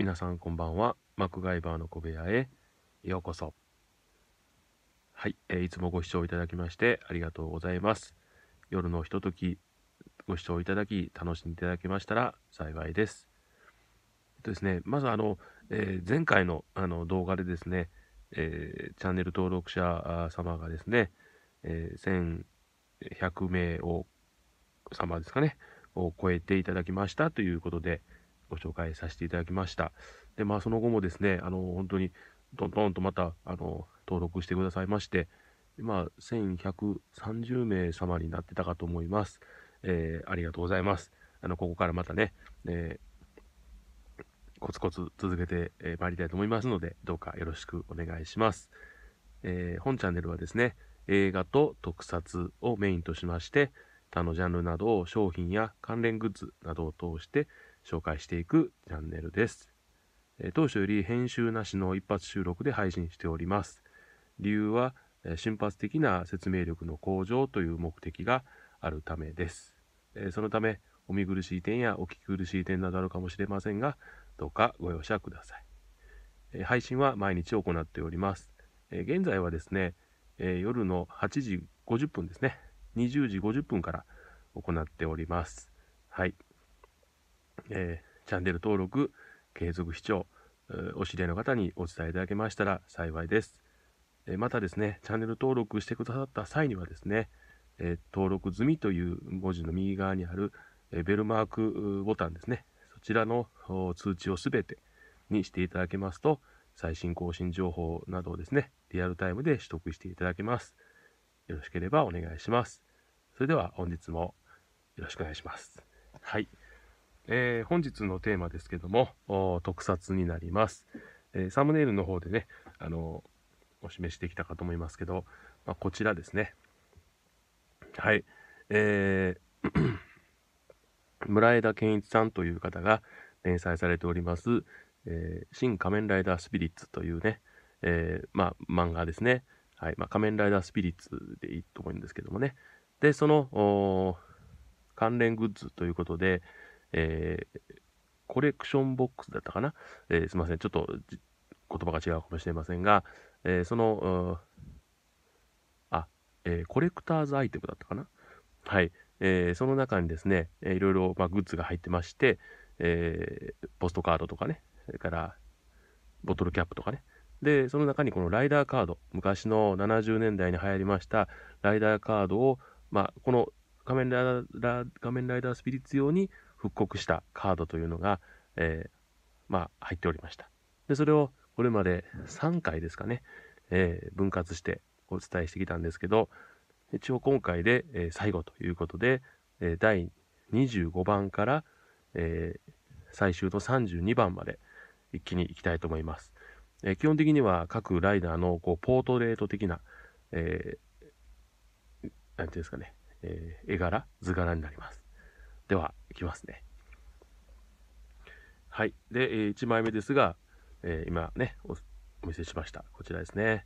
皆さんこんばんは。マクガイバーの小部屋へようこそ。はい、えー、いつもご視聴いただきましてありがとうございます。夜のひとときご視聴いただき、楽しんでいただけましたら幸いです。えっとですね、まずあの、えー、前回のあの動画でですね、えー、チャンネル登録者様がですね、えー、1100名を様ですかね、を超えていただきましたということで、ご紹介させていただきました。で、まあ、その後もですね、あの、本当に、トんトんとまた、あの、登録してくださいまして、まあ、1130名様になってたかと思います。えー、ありがとうございます。あの、ここからまたね、えー、コツコツ続けて、えー、参りたいと思いますので、どうかよろしくお願いします。えー、本チャンネルはですね、映画と特撮をメインとしまして、他のジャンルなどを商品や関連グッズなどを通して、紹介していくチャンネルです。え当初より編集なしの一発収録で配信しております。理由は、え瞬発的な説明力の向上という目的があるためです。えそのため、お見苦しい点やお聞き苦しい点などあるかもしれませんが、どうかご容赦ください。え配信は毎日行っております。え現在はですね、え夜の8時50分ですね、20時50分から行っております。はい。えー、チャンネル登録、継続視聴、お知り合いの方にお伝えいただけましたら幸いです。えー、またですね、チャンネル登録してくださった際にはですね、えー、登録済みという文字の右側にある、えベルマークボタンですね、そちらの通知をすべてにしていただけますと、最新更新情報などをですね、リアルタイムで取得していただけます。よろしければお願いします。それでは本日もよろしくお願いします。はい。えー、本日のテーマですけども、特撮になります。えー、サムネイルの方でね、あのー、お示しできたかと思いますけど、まあ、こちらですね。はい。えー 村枝健一さんという方が連載されております、え新仮面ライダースピリッツというね、えまあ、漫画ですね。はい。まあ、仮面ライダースピリッツでいいと思うんですけどもね。で、その、関連グッズということで、えー、コレクションボックスだったかな、えー、すいません、ちょっと言葉が違うかもしれませんが、えー、その、あ、えコレクターズアイテムだったかなはい、えその中にですね、えいろいろ、まあ、グッズが入ってまして、えポストカードとかね、それからボトルキャップとかね、で、その中にこのライダーカード、昔の70年代に流行りましたライダーカードを、まあ、この仮面ライダー、仮面ライダースピリッツ用に、復刻したカードというのが、えー、まあ、入っておりました。で、それをこれまで3回ですかね、えー、分割してお伝えしてきたんですけど、一応今回で、え最後ということで、え第25番から、え最終の32番まで一気に行きたいと思います。え基本的には各ライダーのこうポートレート的な、えー、ていうんですかね、えー、絵柄、図柄になります。では、いきますね。はい。で、え1枚目ですが、えー、今ねお、お見せしました。こちらですね。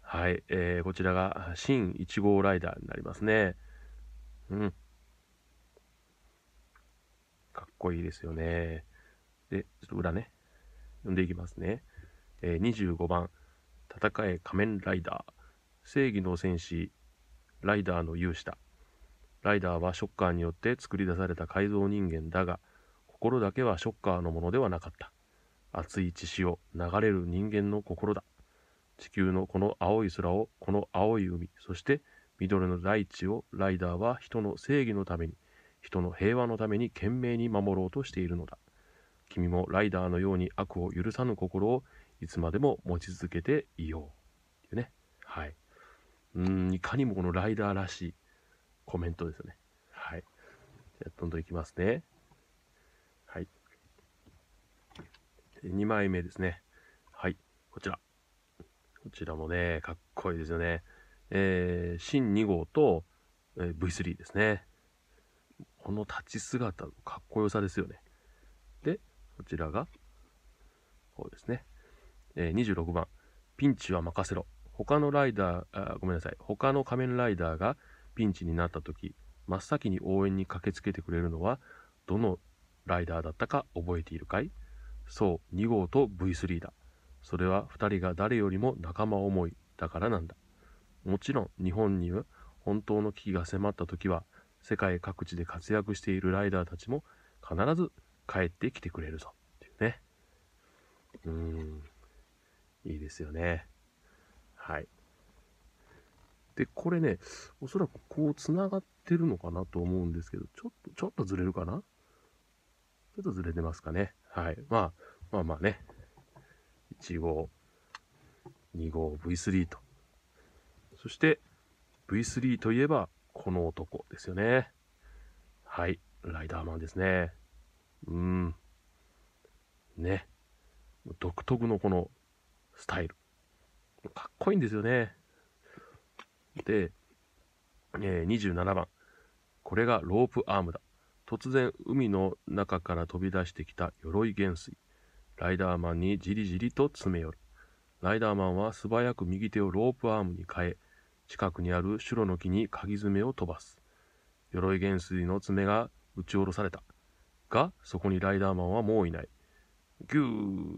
はい。えー、こちらが、新1号ライダーになりますね。うん。かっこいいですよね。で、ちょっと裏ね、読んでいきますね。えー、25番、戦え仮面ライダー、正義の戦士、ライダーの勇士だ。ライダーはショッカーによって作り出された改造人間だが、心だけはショッカーのものではなかった。熱い血潮、流れる人間の心だ。地球のこの青い空を、この青い海、そして緑の大地をライダーは人の正義のために、人の平和のために懸命に守ろうとしているのだ。君もライダーのように悪を許さぬ心をいつまでも持ち続けていよう。っていうね。はい。うん、いかにもこのライダーらしいコメントですよね。はい。じゃどんどんいきますね。はい。2枚目ですね。はい。こちら。こちらもね、かっこいいですよね。えー、新2号と、えー、V3 ですね。この立ち姿のかっこよさですよね。で、こちらが、こうですね。えー、26番、ピンチは任せろ。他のライダー、あごめんなさい。他の仮面ライダーがピンチになった時、真っ先に応援に駆けつけてくれるのは、どのライダーだったか覚えているかいそう、2号と V3 だ。それは2人が誰よりも仲間思いだからなんだ。もちろん日本には本当の危機が迫った時は、世界各地で活躍しているライダーたちも必ず帰ってきてくれるぞ。っていうね。うーん。いいですよね。はい。で、これね、おそらくこう繋がってるのかなと思うんですけど、ちょっと、ちょっとずれるかなちょっとずれてますかね。はい。まあ、まあまあね。1号、2号 V3 と。そして V3 といえばこの男ですよね。はい。ライダーマンですね。うん。ね。独特のこのスタイル。かっこいいんですよね。で、えー、27番。これがロープアームだ。突然海の中から飛び出してきた鎧元帥。ライダーマンにじりじりと詰め寄る。ライダーマンは素早く右手をロープアームに変え、近くにある白の木に鍵爪を飛ばす。鎧元帥の爪が撃ち下ろされた。が、そこにライダーマンはもういない。ぎゅー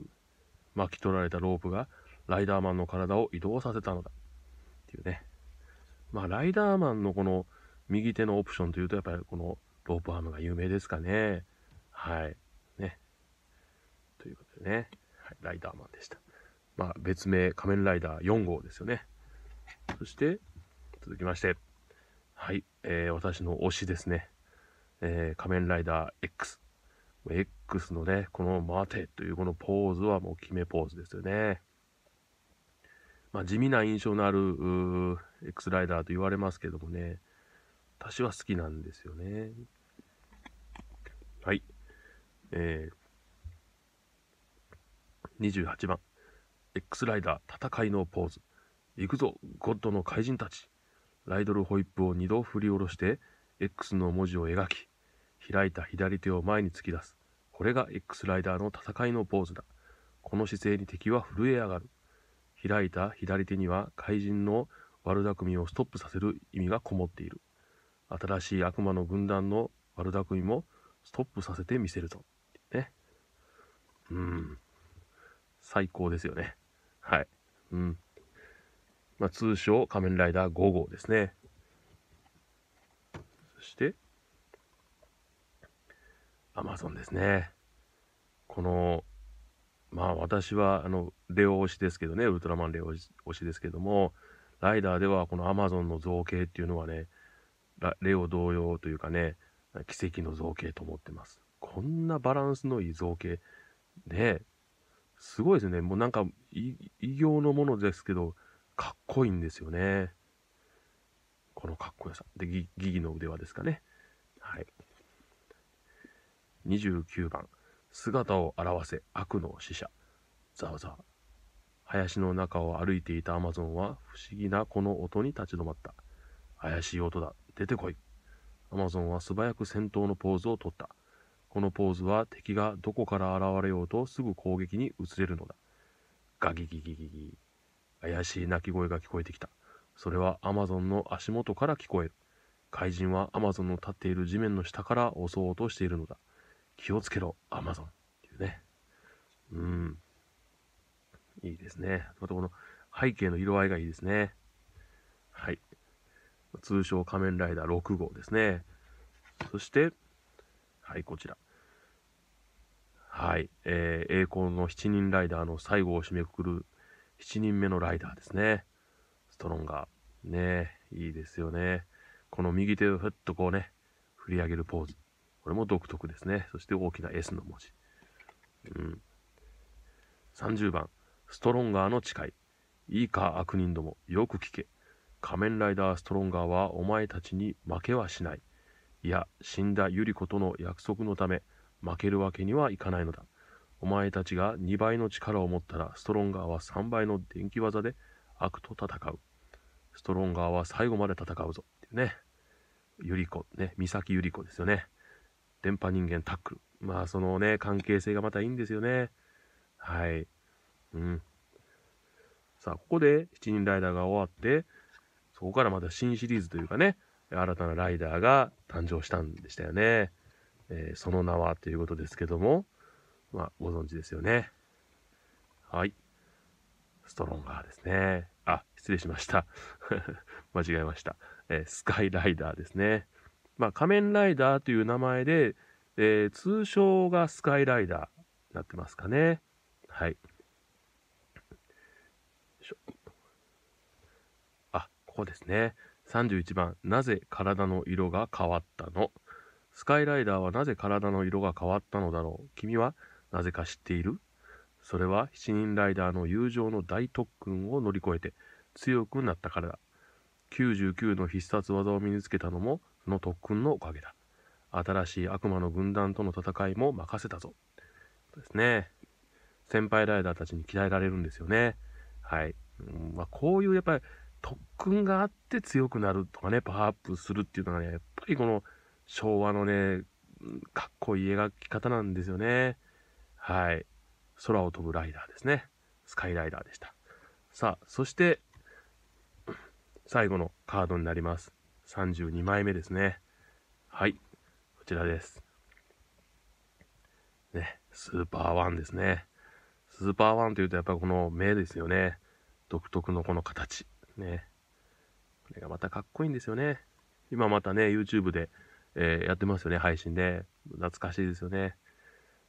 巻き取られたロープがライダーマンの体を移動させたのだ。っていうね。まあ、ライダーマンのこの右手のオプションというと、やっぱりこのロープアームが有名ですかね。はい。ね。ということでね、はい、ライダーマンでした。まあ、別名、仮面ライダー4号ですよね。そして、続きまして、はい、えー、私の推しですね。えー、仮面ライダー X。X のね、この待てというこのポーズはもう決めポーズですよね。まあ、地味な印象のある X ライダーと言われますけどもね、私は好きなんですよね。はい。えー、28番、X ライダー戦いのポーズ。行くぞ、ゴッドの怪人たち。ライドルホイップを二度振り下ろして、X の文字を描き、開いた左手を前に突き出す。これが X ライダーの戦いのポーズだ。この姿勢に敵は震え上がる。開いた左手には怪人の悪巧みをストップさせる意味がこもっている。新しい悪魔の軍団の悪巧みもストップさせてみせると。ね。うん。最高ですよね。はい。うん。まあ、通称仮面ライダー5号ですね。そして、アマゾンですね。このまあ私はあのレオ推しですけどね、ウルトラマンレオ推しですけども、ライダーではこのアマゾンの造形っていうのはね、レオ同様というかね、奇跡の造形と思ってます。こんなバランスのいい造形、ね、すごいですね。もうなんか異形のものですけど、かっこいいんですよね。このかっこよさ。で、ギギの腕輪ですかね。はい。29番。姿を現せ悪の使者。ザワザワ。林の中を歩いていたアマゾンは不思議なこの音に立ち止まった。怪しい音だ。出てこい。アマゾンは素早く戦闘のポーズをとった。このポーズは敵がどこから現れようとすぐ攻撃に移れるのだ。ガギギギギギ。怪しい鳴き声が聞こえてきた。それはアマゾンの足元から聞こえる。怪人はアマゾンの立っている地面の下から襲おうとしているのだ。気をつけろ、アマゾンっていうね。うん。いいですね。またこの背景の色合いがいいですね。はい。通称仮面ライダー6号ですね。そして、はい、こちら。はい、えー、栄光の7人ライダーの最後を締めくくる7人目のライダーですね。ストロンガー。ねいいですよね。この右手をふっとこうね、振り上げるポーズ。これも独特ですね。そして大きな S の文字。うん。30番、ストロンガーの誓い。いいか悪人ども、よく聞け。仮面ライダーストロンガーはお前たちに負けはしない。いや、死んだユリコとの約束のため、負けるわけにはいかないのだ。お前たちが2倍の力を持ったら、ストロンガーは3倍の電気技で悪と戦う。ストロンガーは最後まで戦うぞ。っていうね。ユリコ、ね、三崎ユリコですよね。電波人間タックル。まあ、そのね、関係性がまたいいんですよね。はい。うん。さあ、ここで7人ライダーが終わって、そこからまた新シリーズというかね、新たなライダーが誕生したんでしたよね。えー、その名はということですけども、まあ、ご存知ですよね。はい。ストロンガーですね。あ、失礼しました。間違えました。えー、スカイライダーですね。まあ、仮面ライダーという名前で、えー、通称がスカイライダーになってますかね。はい。あ、ここですね。31番、なぜ体の色が変わったのスカイライダーはなぜ体の色が変わったのだろう君はなぜか知っているそれは七人ライダーの友情の大特訓を乗り越えて強くなったからだ。99の必殺技を身につけたのもの特訓のおかげだ。新しい悪魔の軍団との戦いも任せたぞ。ですね。先輩ライダーたちに鍛えられるんですよね。はい。うんまあ、こういうやっぱり特訓があって強くなるとかね、パワーアップするっていうのがね、やっぱりこの昭和のね、かっこいい描き方なんですよね。はい。空を飛ぶライダーですね。スカイライダーでした。さあ、そして、最後のカードになります。32枚目ですね。はい。こちらです。ね、スーパーワンですね。スーパーワンというとやっぱこの目ですよね。独特のこの形。ね。これがまたかっこいいんですよね。今またね、YouTube で、えー、やってますよね、配信で。懐かしいですよね。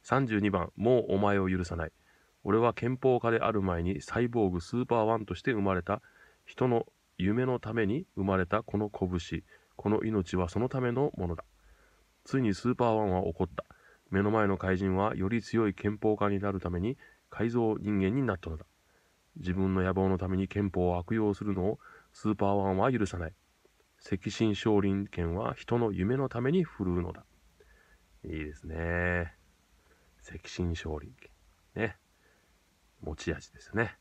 32番、もうお前を許さない。俺は憲法家である前にサイボーグスーパーワンとして生まれた人の夢のために生まれたこの拳。この命はそのためのものだ。ついにスーパーワンは怒った。目の前の怪人はより強い憲法家になるために改造人間になったのだ。自分の野望のために憲法を悪用するのをスーパーワンは許さない。赤心少林拳は人の夢のために振るうのだ。いいですね。赤心少林拳。ね。持ち味ですね。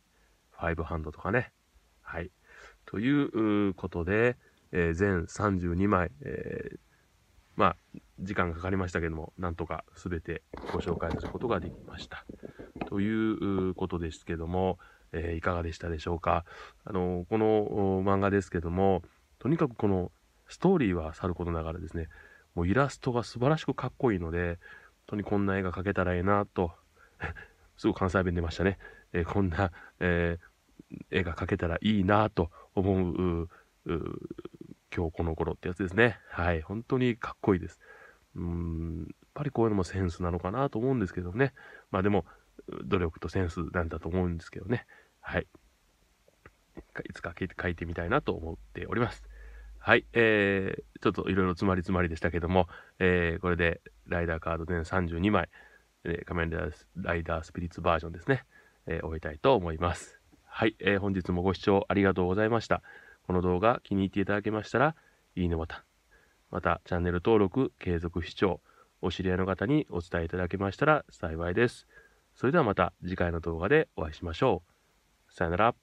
ファイブハンドとかね。はい。ということで、えー、全32枚、えー、まあ、時間かかりましたけども、なんとかすべてご紹介することができました。ということですけども、えー、いかがでしたでしょうか。あの、この漫画ですけども、とにかくこのストーリーはさることながらですね、もうイラストが素晴らしくかっこいいので、本当にこんな絵が描けたらええなと、すごい関西弁出ましたね。えー、こんな、えー、絵が描けたらいいなと思う今日この頃ってやつですね。はい。本当にかっこいいです。うーん。やっぱりこういうのもセンスなのかなと思うんですけどね。まあでも、努力とセンスなんだと思うんですけどね。はい。いつか書いてみたいなと思っております。はい。えー、ちょっといろいろ詰まり詰まりでしたけども、えー、これでライダーカード全32枚、えー、仮面ライダースピリッツバージョンですね、えー、終えたいと思います。はい、えー、本日もご視聴ありがとうございました。この動画気に入っていただけましたら、いいねボタン。また、チャンネル登録、継続視聴、お知り合いの方にお伝えいただけましたら幸いです。それではまた次回の動画でお会いしましょう。さよなら。